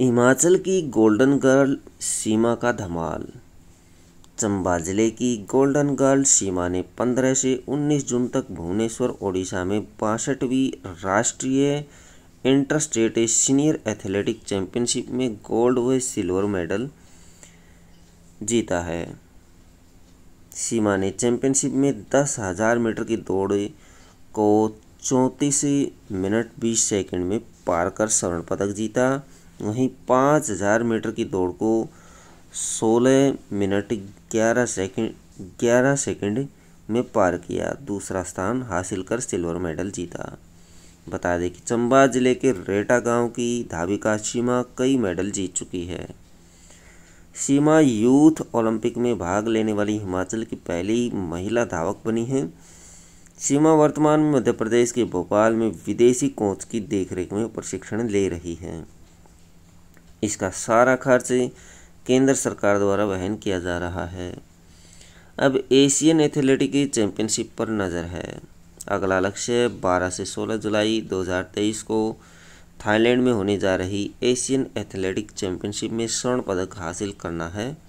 हिमाचल की golden girl सीमा का धमाल चंबा जिले की गोल्डन गर्ल सीमा ने 15 से 19 जून तक भुवनेश्वर ओडिशा में बासठवीं राष्ट्रीय इंटरस्टेट सीनियर एथलेटिक चैंपियनशिप में गोल्ड व सिल्वर मेडल जीता है सीमा ने चैंपियनशिप में दस हज़ार मीटर की दौड़ को चौंतीस मिनट बीस सेकंड में पार कर स्वर्ण पदक जीता वहीं पाँच हज़ार मीटर की दौड़ को सोलह मिनट ग्यारह सेकंड ग्यारह सेकंड में पार किया दूसरा स्थान हासिल कर सिल्वर मेडल जीता बता दें कि चंबा जिले के रेटा गांव की धाविका सीमा कई मेडल जीत चुकी है सीमा यूथ ओलंपिक में भाग लेने वाली हिमाचल की पहली महिला धावक बनी है सीमा वर्तमान में मध्य प्रदेश के भोपाल में विदेशी कोच की देखरेख में प्रशिक्षण ले रही है इसका सारा खर्च केंद्र सरकार द्वारा वहन किया जा रहा है अब एशियन एथलेटिक चैम्पियनशिप पर नज़र है अगला लक्ष्य 12 से 16 जुलाई 2023 को थाईलैंड में होने जा रही एशियन एथलेटिक चैम्पियनशिप में स्वर्ण पदक हासिल करना है